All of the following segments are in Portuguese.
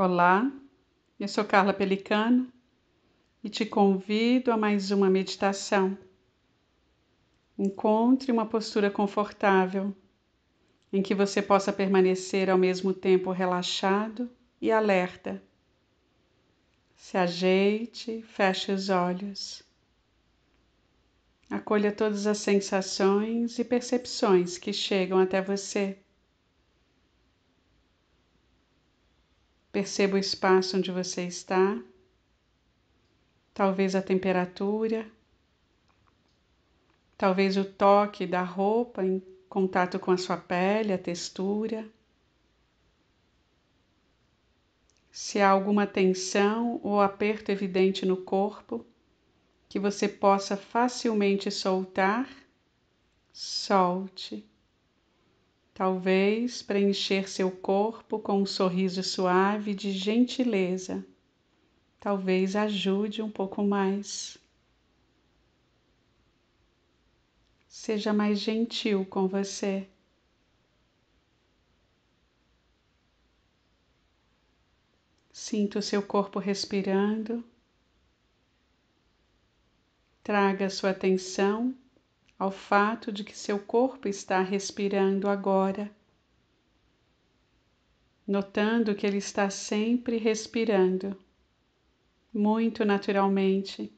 Olá, eu sou Carla Pelicano e te convido a mais uma meditação. Encontre uma postura confortável em que você possa permanecer ao mesmo tempo relaxado e alerta. Se ajeite, feche os olhos. Acolha todas as sensações e percepções que chegam até você. Perceba o espaço onde você está, talvez a temperatura, talvez o toque da roupa em contato com a sua pele, a textura. Se há alguma tensão ou aperto evidente no corpo, que você possa facilmente soltar, solte talvez preencher seu corpo com um sorriso suave de gentileza. Talvez ajude um pouco mais. Seja mais gentil com você. Sinta o seu corpo respirando. Traga sua atenção ao fato de que seu corpo está respirando agora, notando que ele está sempre respirando, muito naturalmente.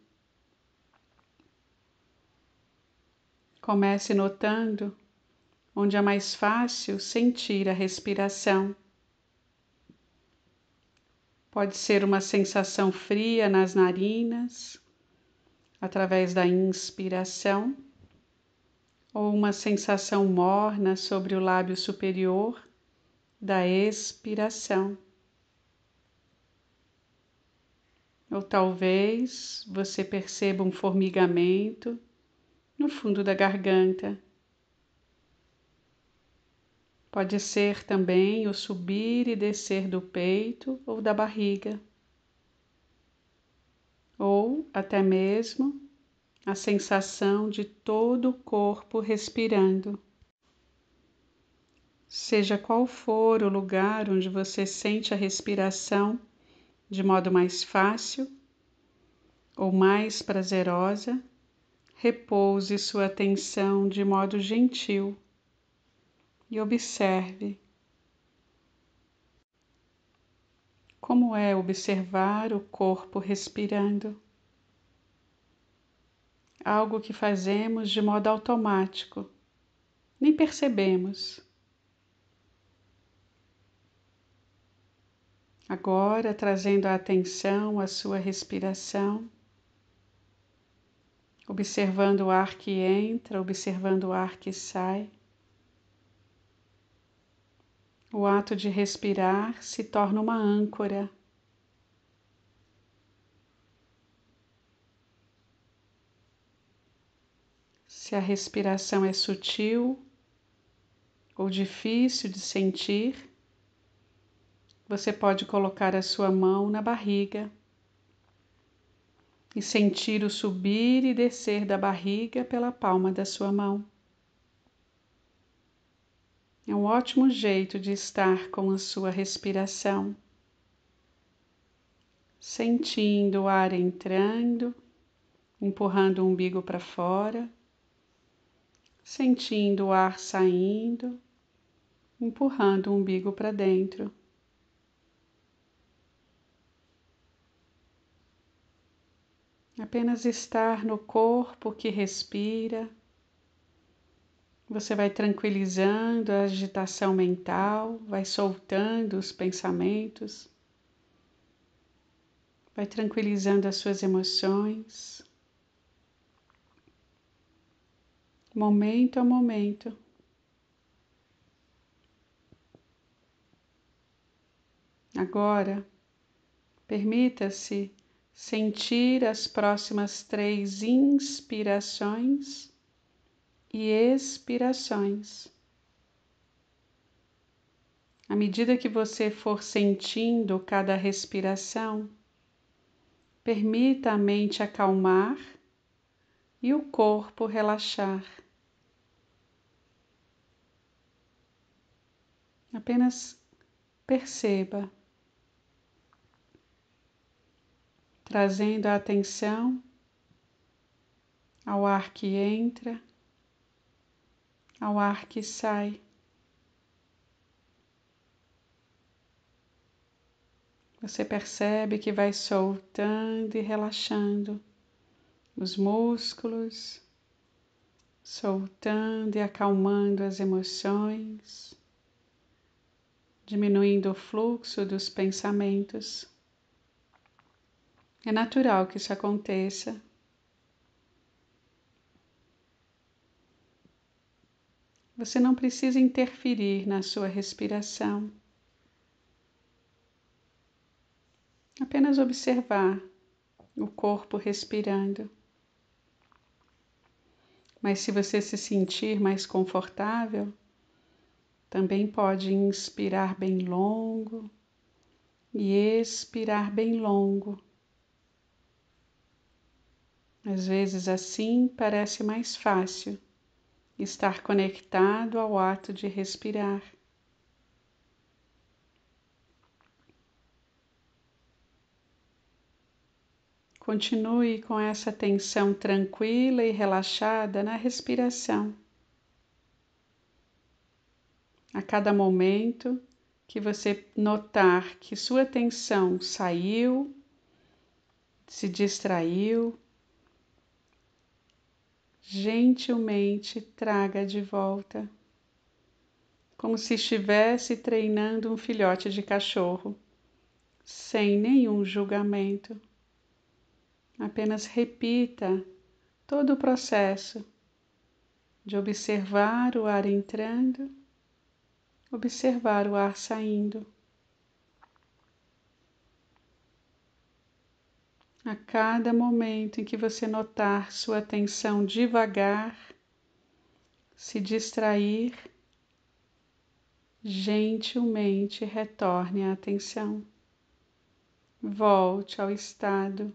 Comece notando onde é mais fácil sentir a respiração. Pode ser uma sensação fria nas narinas, através da inspiração ou uma sensação morna sobre o lábio superior da expiração. Ou talvez você perceba um formigamento no fundo da garganta. Pode ser também o subir e descer do peito ou da barriga, ou até mesmo a sensação de todo o corpo respirando. Seja qual for o lugar onde você sente a respiração de modo mais fácil ou mais prazerosa, repouse sua atenção de modo gentil e observe. Como é observar o corpo respirando? algo que fazemos de modo automático, nem percebemos. Agora, trazendo a atenção à sua respiração, observando o ar que entra, observando o ar que sai. O ato de respirar se torna uma âncora se a respiração é sutil ou difícil de sentir, você pode colocar a sua mão na barriga e sentir o subir e descer da barriga pela palma da sua mão. É um ótimo jeito de estar com a sua respiração, sentindo o ar entrando, empurrando o umbigo para fora sentindo o ar saindo, empurrando o umbigo para dentro. Apenas estar no corpo que respira, você vai tranquilizando a agitação mental, vai soltando os pensamentos, vai tranquilizando as suas emoções. momento a momento. Agora, permita-se sentir as próximas três inspirações e expirações. À medida que você for sentindo cada respiração, permita a mente acalmar e o corpo relaxar. Apenas perceba, trazendo a atenção ao ar que entra, ao ar que sai. Você percebe que vai soltando e relaxando os músculos, soltando e acalmando as emoções, diminuindo o fluxo dos pensamentos. É natural que isso aconteça. Você não precisa interferir na sua respiração. Apenas observar o corpo respirando. Mas se você se sentir mais confortável, também pode inspirar bem longo e expirar bem longo. Às vezes, assim parece mais fácil estar conectado ao ato de respirar. Continue com essa tensão tranquila e relaxada na respiração. A cada momento que você notar que sua atenção saiu, se distraiu, gentilmente traga de volta, como se estivesse treinando um filhote de cachorro, sem nenhum julgamento. Apenas repita todo o processo de observar o ar entrando, observar o ar saindo. A cada momento em que você notar sua atenção devagar, se distrair, gentilmente retorne a atenção. Volte ao estado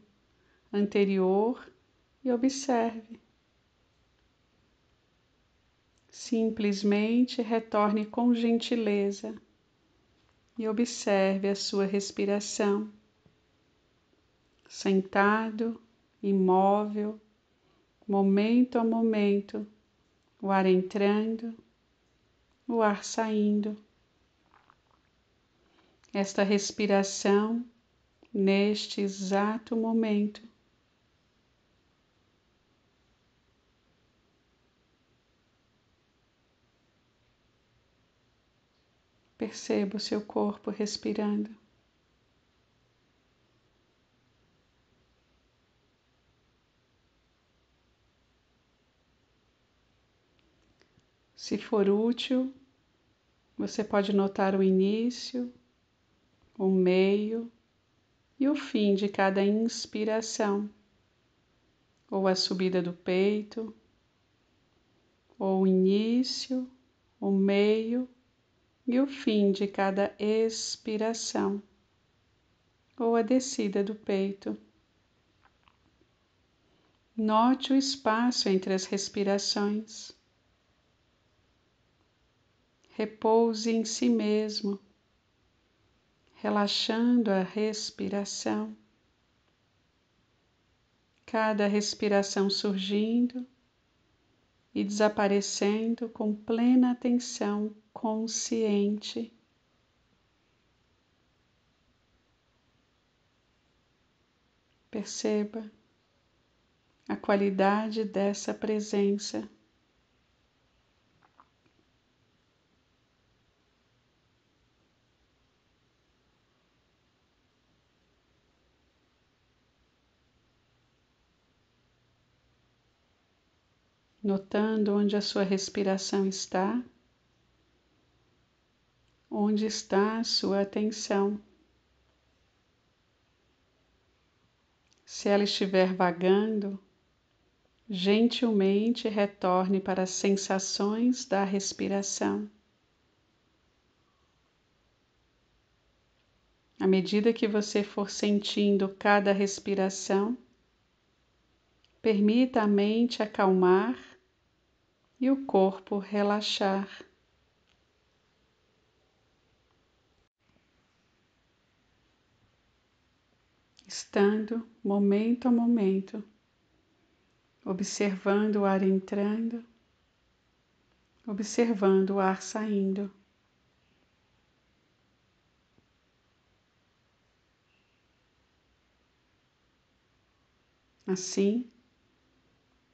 anterior e observe. Simplesmente retorne com gentileza e observe a sua respiração. Sentado, imóvel, momento a momento, o ar entrando, o ar saindo. Esta respiração neste exato momento Perceba o seu corpo respirando. Se for útil, você pode notar o início, o meio e o fim de cada inspiração, ou a subida do peito, ou o início, o meio e o fim de cada expiração ou a descida do peito. Note o espaço entre as respirações. Repouse em si mesmo, relaxando a respiração. Cada respiração surgindo e desaparecendo com plena atenção consciente. Perceba a qualidade dessa presença. notando onde a sua respiração está, onde está a sua atenção. Se ela estiver vagando, gentilmente retorne para as sensações da respiração. À medida que você for sentindo cada respiração, permita a mente acalmar e o corpo relaxar. Estando momento a momento, observando o ar entrando, observando o ar saindo. Assim,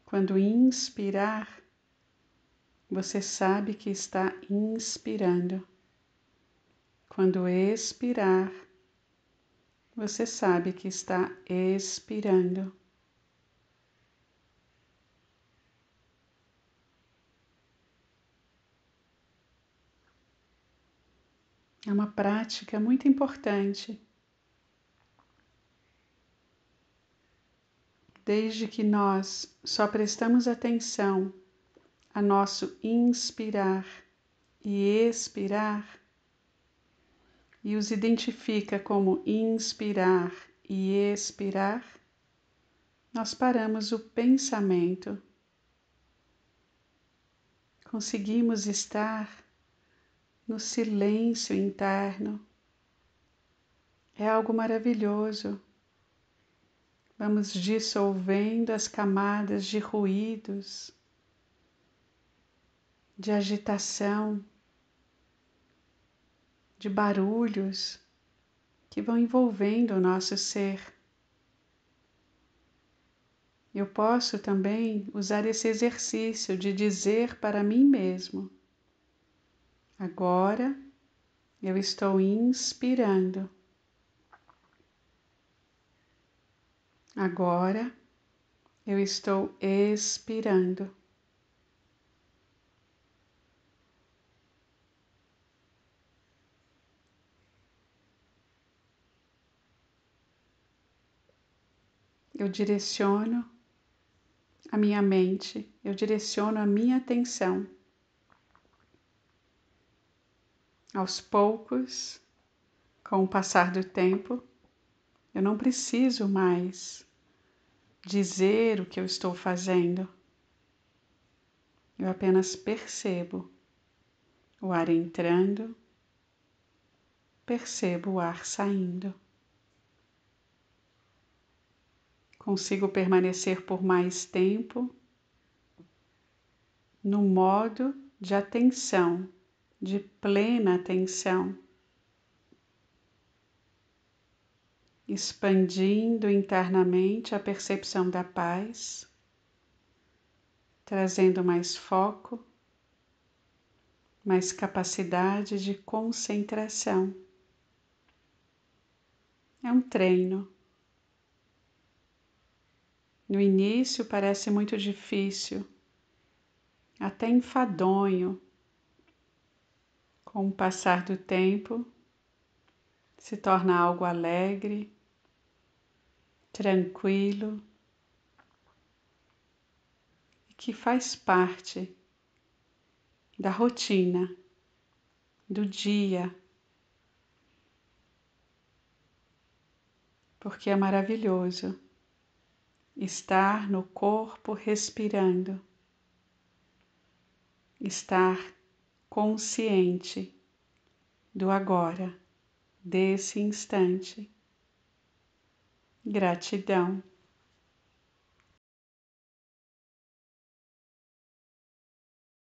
quando inspirar, você sabe que está inspirando. Quando expirar, você sabe que está expirando. É uma prática muito importante. Desde que nós só prestamos atenção a nosso inspirar e expirar e os identifica como inspirar e expirar, nós paramos o pensamento. Conseguimos estar no silêncio interno. É algo maravilhoso. Vamos dissolvendo as camadas de ruídos de agitação, de barulhos que vão envolvendo o nosso ser. Eu posso também usar esse exercício de dizer para mim mesmo: agora eu estou inspirando. Agora eu estou expirando. eu direciono a minha mente, eu direciono a minha atenção. Aos poucos, com o passar do tempo, eu não preciso mais dizer o que eu estou fazendo. Eu apenas percebo o ar entrando, percebo o ar saindo. consigo permanecer por mais tempo no modo de atenção, de plena atenção, expandindo internamente a percepção da paz, trazendo mais foco, mais capacidade de concentração. É um treino. No início parece muito difícil, até enfadonho. Com o passar do tempo, se torna algo alegre, tranquilo e que faz parte da rotina, do dia. Porque é maravilhoso estar no corpo respirando, estar consciente do agora, desse instante. Gratidão.